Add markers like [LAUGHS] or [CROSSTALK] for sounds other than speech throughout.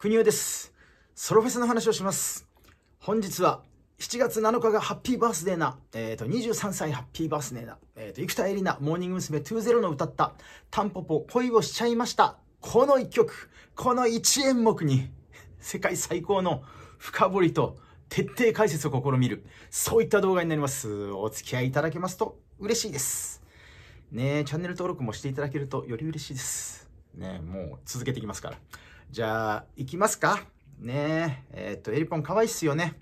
国枝です。ソロフェスの話をします。本日は7月7日がハッピーバースデーな、えーと、23歳ハッピーバースデーな、えーと、生田絵里奈モーニング娘。20の歌った「タンポポ恋をしちゃいました」この1曲この1演目に世界最高の深掘りと徹底解説を試みるそういった動画になりますお付き合いいただけますと嬉しいですねチャンネル登録もしていただけるとより嬉しいですねもう続けていきますからじゃあ、行きますかねえ。えー、っと、エリポン可愛いっすよね。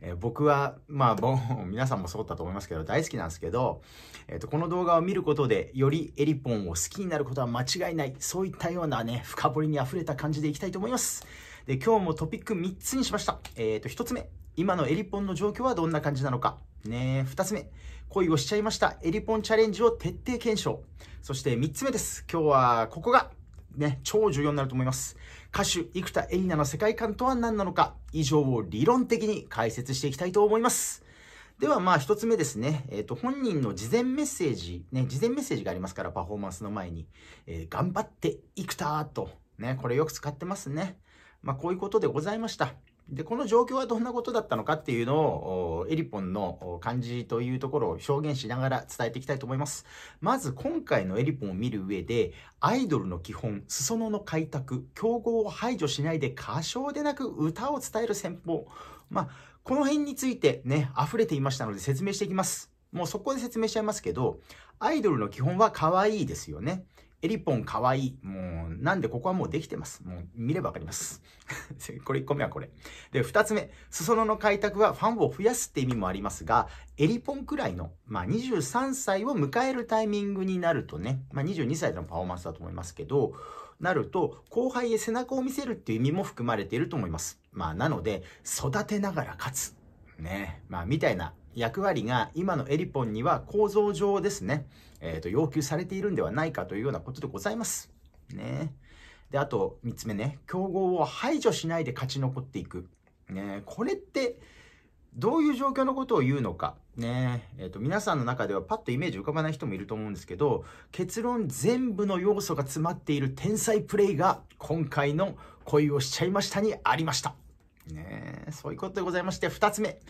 えー、僕は、まあ、ボン、[LAUGHS] 皆さんもそうだと思いますけど、大好きなんですけど、えっ、ー、と、この動画を見ることで、よりエリポンを好きになることは間違いない。そういったようなね、深掘りに溢れた感じでいきたいと思います。で、今日もトピック3つにしました。えっ、ー、と、1つ目、今のエリポンの状況はどんな感じなのか。ね2つ目、恋をしちゃいました。エリポンチャレンジを徹底検証。そして3つ目です。今日はここがね、超重要になると思います。歌手、生田絵里奈の世界観とは何なのか、以上を理論的に解説していきたいと思います。では、まあ、一つ目ですね。えっ、ー、と、本人の事前メッセージ、ね、事前メッセージがありますから、パフォーマンスの前に、えー、頑張って、生田と、ね、これよく使ってますね。まあ、こういうことでございました。で、この状況はどんなことだったのかっていうのを、エリポンの感じというところを表現しながら伝えていきたいと思います。まず、今回のエリポンを見る上で、アイドルの基本、裾野の開拓、競合を排除しないで歌唱でなく歌を伝える戦法。まあ、この辺についてね、溢れていましたので説明していきます。もうそこで説明しちゃいますけど、アイドルの基本は可愛いですよね。エリポンかわいい。もう、なんでここはもうできてます。もう、見ればわかります。[LAUGHS] これ1個目はこれ。で、2つ目。裾野の開拓はファンを増やすって意味もありますが、エリポンくらいの、まあ、23歳を迎えるタイミングになるとね、まあ、22歳のパフォーマンスだと思いますけど、なると、後輩へ背中を見せるっていう意味も含まれていると思います。まあ、なので、育てながら勝つ。ね。まあ、みたいな役割が今のエリポンには構造上ですね、えー、と要求されているんではないかというようなことでございます。ね。で、あと3つ目ね、競合を排除しないで勝ち残っていく。ね、これってどういう状況のことを言うのか。ねえー、と皆さんの中ではパッとイメージ浮かばない人もいると思うんですけど結論全部の要素が詰まっている天才プレイが今回の恋をしちゃいましたにありました。ねそういうことでございまして、二つ目。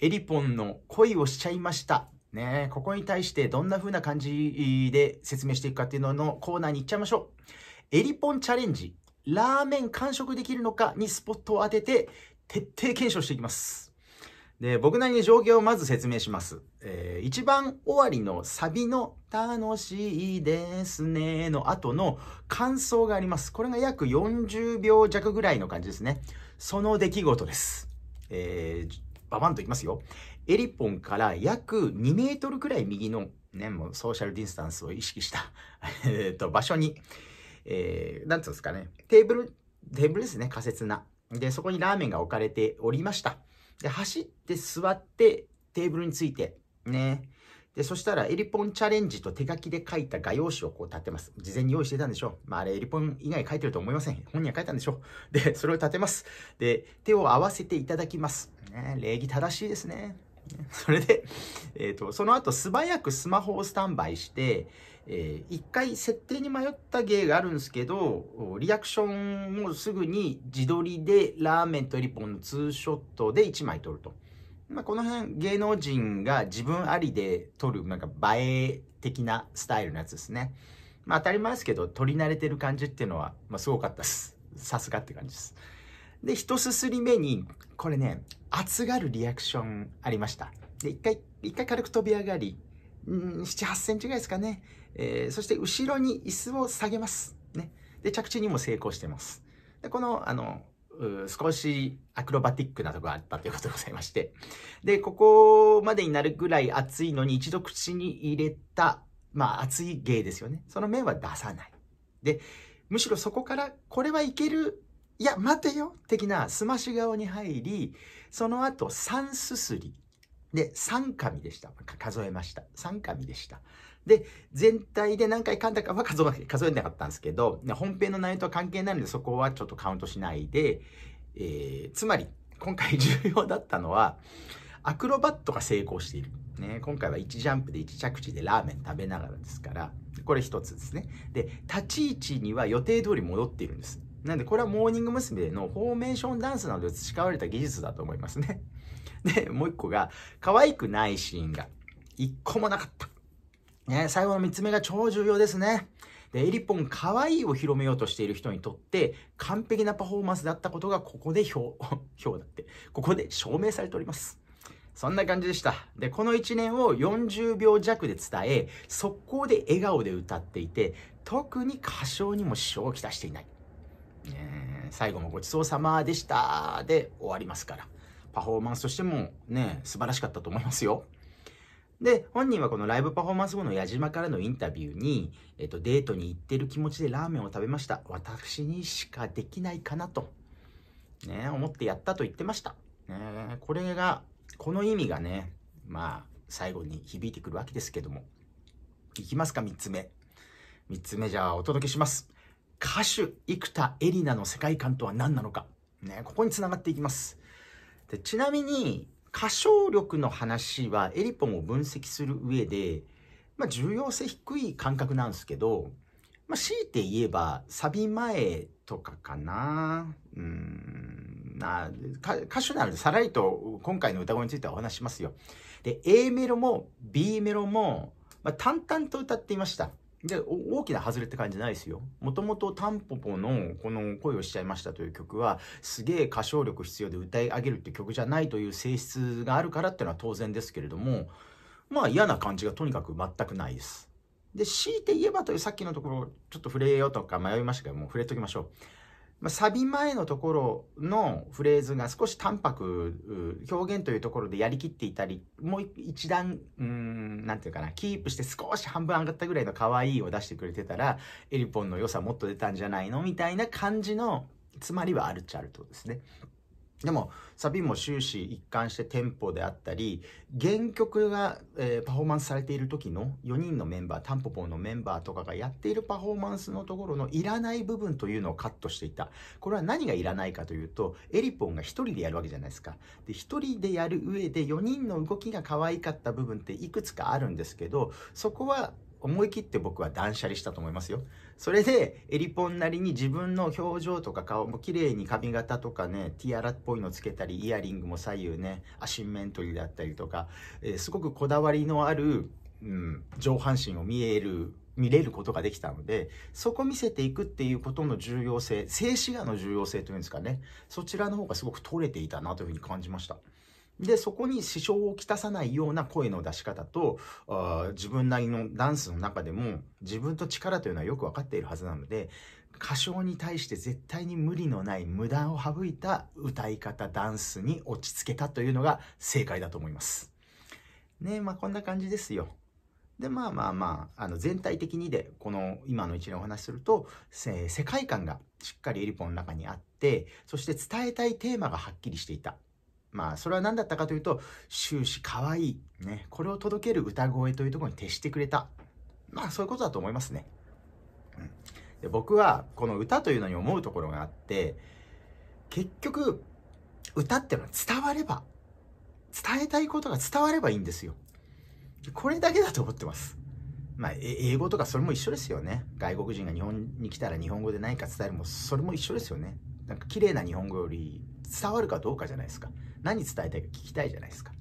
エリポンの恋をしちゃいました。ねここに対してどんな風な感じで説明していくかっていうののコーナーに行っちゃいましょう。エリポンチャレンジ。ラーメン完食できるのかにスポットを当てて、徹底検証していきます。で、僕なりに状況をまず説明します。えー、一番終わりのサビの楽しいですねの後の感想があります。これが約40秒弱ぐらいの感じですね。その出来事です。えー、ババンといきますよ。エリポンから約2メートルくらい右の、ね、もうソーシャルディスタンスを意識した [LAUGHS] えっと、場所に、えー、なんつうんですかね、テーブル、テーブルですね、仮設な。で、そこにラーメンが置かれておりました。で、走って座って、テーブルについて、ね、で、そしたら、エリポンチャレンジと手書きで書いた画用紙をこう立てます。事前に用意してたんでしょう。まあ、あれ、エリポン以外書いてると思いません。本人は書いたんでしょう。[LAUGHS] で、それを立てます。で、手を合わせていただきます。ね、礼儀正しいですね。それで、[LAUGHS] えっ、ー、と、その後素早くスマホをスタンバイして、えー、一回設定に迷った芸があるんですけど、リアクションをすぐに自撮りでラーメンとエリポンのツーショットで1枚撮ると。まあ、この辺芸能人が自分ありで撮るなんか映え的なスタイルのやつですね。まあ、当たり前ですけど撮り慣れてる感じっていうのは、まあ、すごかったです。さすがって感じです。で、一すすり目に、これね、熱がるリアクションありました。で、一回、一回軽く飛び上がり、うん、7、8センチぐらいですかね。えー、そして後ろに椅子を下げます。ね。で、着地にも成功してます。で、この、あの、少しアクロバティックなとこがあったということでございまして。で、ここまでになるぐらい熱いのに一度口に入れた、まあ熱い芸ですよね。その面は出さない。で、むしろそこからこれはいける、いや待てよ的なすまし顔に入り、その後三すすり。で、三神でした。数えました。三神でした。で、全体で何回噛んだかは数えなかったんですけど、本編の内容とは関係ないのでそこはちょっとカウントしないで、えー、つまり今回重要だったのは、アクロバットが成功している。ね、今回は1ジャンプで1着地でラーメン食べながらですから、これ1つですね。で、立ち位置には予定通り戻っているんです。なんでこれはモーニング娘。のフォーメーションダンスなどで培われた技術だと思いますね。で、もう1個が、可愛くないシーンが1個もなかった。ね、最後の3つ目が超重要ですね。で、エリポン可愛いを広めようとしている人にとって、完璧なパフォーマンスだったことがここで表、[LAUGHS] 表だって、ここで証明されております。そんな感じでした。で、この1年を40秒弱で伝え、速攻で笑顔で歌っていて、特に歌唱にも支障をきたしていない。ね、最後もごちそうさまでしたで終わりますから。パフォーマンスとしてもね、素晴らしかったと思いますよ。で、本人はこのライブパフォーマンス後の矢島からのインタビューに、えっと、デートに行ってる気持ちでラーメンを食べました。私にしかできないかなと、ね、思ってやったと言ってました。ね、これが、この意味がね、まあ、最後に響いてくるわけですけども。いきますか、3つ目。3つ目じゃあお届けします。歌手、生田絵里奈の世界観とは何なのか。ね、ここに繋がっていきます。でちなみに、歌唱力の話はエリポンを分析する上で、まあ、重要性低い感覚なんですけど、まあ、強いて言えばサビ前とかかな。うん、歌手なのでさらりと今回の歌声についてはお話しますよ。で、A メロも B メロも、まあ、淡々と歌っていました。で、大きな外れって感じないですよ。もともとタンポポのこの恋をしちゃいましたという曲は、すげえ歌唱力必要で歌い上げるって曲じゃないという性質があるからっていうのは当然ですけれども、まあ嫌な感じがとにかく全くないです。で、強いて言えばというさっきのところ、ちょっと触れようとか迷いましたけども、触れときましょう。まあ、サビ前のところのフレーズが少し淡白、表現というところでやりきっていたり、もう一段、うん、なんていうかな、キープして少し半分上がったぐらいの可愛いを出してくれてたら、エリポンの良さもっと出たんじゃないのみたいな感じの、つまりはあるっちゃあるとですね。でもサビも終始一貫してテンポであったり原曲が、えー、パフォーマンスされている時の4人のメンバータンポポのメンバーとかがやっているパフォーマンスのところのいらない部分というのをカットしていたこれは何がいらないかというとエリポンが1人でやるわけじゃないですかで1人でやる上で4人の動きが可愛かった部分っていくつかあるんですけどそこは思い切って僕は断捨離したと思いますよそれで、エリポンなりに自分の表情とか顔も綺麗に髪型とかね、ティアラっぽいのつけたり、イヤリングも左右ね、アシンメントリーだったりとか、えー、すごくこだわりのある、うん、上半身を見える見れることができたので、そこ見せていくっていうことの重要性、静止画の重要性というんですかね、そちらの方がすごく取れていたなというふうに感じました。で、そこに支障をきたさないような声の出し方と、あ自分なりのダンスの中でも自分と力というのはよくわかっているはずなので、歌唱に対して絶対に無理のない無駄を省いた歌い方、ダンスに落ち着けたというのが正解だと思います。ねえ、まあこんな感じですよ。で、まあまあまあ、あの全体的にで、この今の一連お話しすると、世界観がしっかりエリポンの中にあって、そして伝えたいテーマがはっきりしていた。まあ、それは何だったかというと、終始可愛い。ね。これを届ける歌声というところに徹してくれた。まあ、そういうことだと思いますね。うん、で僕は、この歌というのに思うところがあって、結局、歌ってのは伝われば、伝えたいことが伝わればいいんですよ。これだけだと思ってます。まあ、英語とかそれも一緒ですよね。外国人が日本に来たら日本語で何か伝えるも、それも一緒ですよね。なんか綺麗な日本語より伝わるかどうかじゃないですか何伝えたいか聞きたいじゃないですか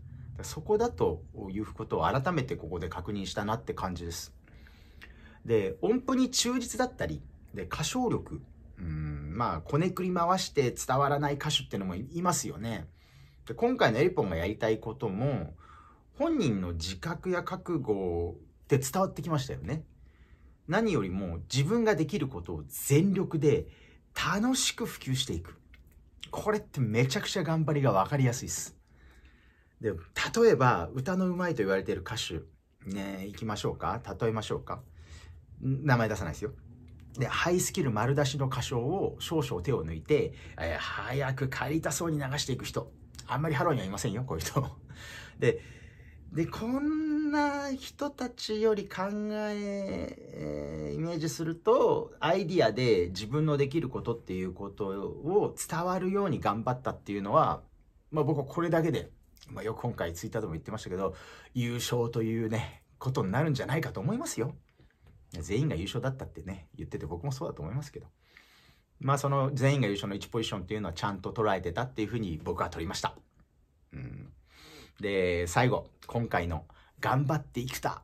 そこだということを改めてここで確認したなって感じですで音符に忠実だったりで歌唱力うんまあこねくり回して伝わらない歌手ってのもいますよねで今回のエリポンがやりたいことも本人の自覚や覚悟って伝わってきましたよね何よりも自分ができることを全力で楽しく普及していく。これってめちゃくちゃ頑張りが分かりやすいです。で、例えば、歌のうまいと言われている歌手、ね行きましょうか例えましょうか名前出さないですよ。で、ハイスキル丸出しの歌唱を少々手を抜いて、えー、早く帰りたそうに流していく人。あんまりハローにはいませんよ、こういう人。で、でこんな人たちより考ええー、イメージするとアイディアで自分のできることっていうことを伝わるように頑張ったっていうのは、まあ、僕はこれだけで、まあ、よく今回ツイッターでも言ってましたけど優勝というねことになるんじゃないかと思いますよ。全員が優勝だったってね言ってて僕もそうだと思いますけど。まあその全員が優勝の1ポジションっていうのはちゃんと捉えてたっていうふうに僕は取りました。うんで、最後、今回の頑張って生田た、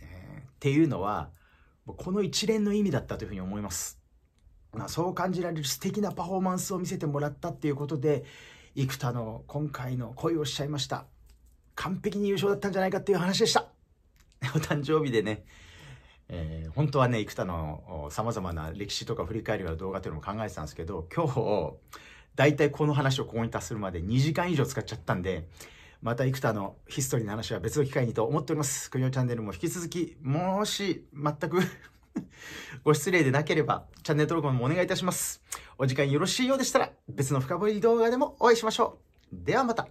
えー、っていうのは、この一連の意味だったというふうに思います。まあ、そう感じられる素敵なパフォーマンスを見せてもらったっていうことで、幾多の今回の恋をしちゃいました。完璧に優勝だったんじゃないかっていう話でした。[LAUGHS] お誕生日でね、えー、本当はね、幾多の様々な歴史とか振り返るような動画というのも考えてたんですけど、今日、大体この話をここに達するまで2時間以上使っちゃったんで、また幾多のヒストリーの話は別の機会にと思っております。クニオチャンネルも引き続き、もし全く [LAUGHS] ご失礼でなければ、チャンネル登録もお願いいたします。お時間よろしいようでしたら、別の深掘り動画でもお会いしましょう。ではまた。